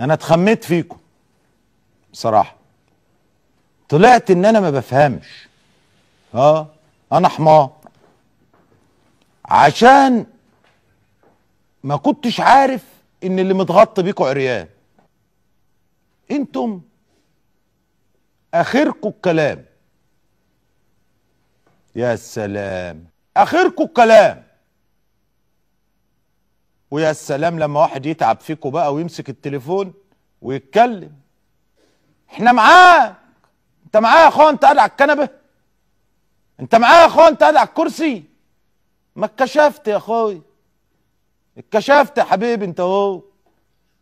انا اتخميت فيكم بصراحه طلعت ان انا ما بفهمش اه انا حمار عشان ما كنتش عارف ان اللي متغطى بيكو عريان انتم اخركم الكلام يا سلام اخركم الكلام ويا سلام لما واحد يتعب فيكم بقى ويمسك التليفون ويتكلم احنا معاه انت معاه يا اخوان انت قاعد على الكنبه انت معاه يا اخوان انت قاعد على الكرسي ما اتكشفت يا اخويا اتكشفت يا حبيبي انت اهو